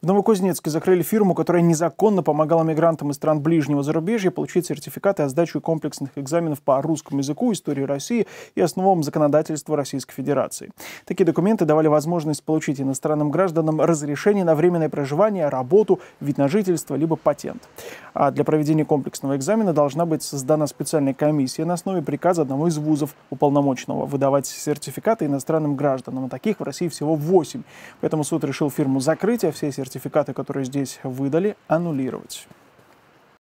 В Новокузнецке закрыли фирму, которая незаконно помогала мигрантам из стран ближнего зарубежья получить сертификаты о сдаче комплексных экзаменов по русскому языку, истории России и основам законодательства Российской Федерации. Такие документы давали возможность получить иностранным гражданам разрешение на временное проживание, работу, вид на жительство, либо патент. А для проведения комплексного экзамена должна быть создана специальная комиссия на основе приказа одного из вузов уполномоченного выдавать сертификаты иностранным гражданам. А таких в России всего 8. Поэтому суд решил фирму закрыть, а все сертификаты сертификаты, которые здесь выдали, аннулировать.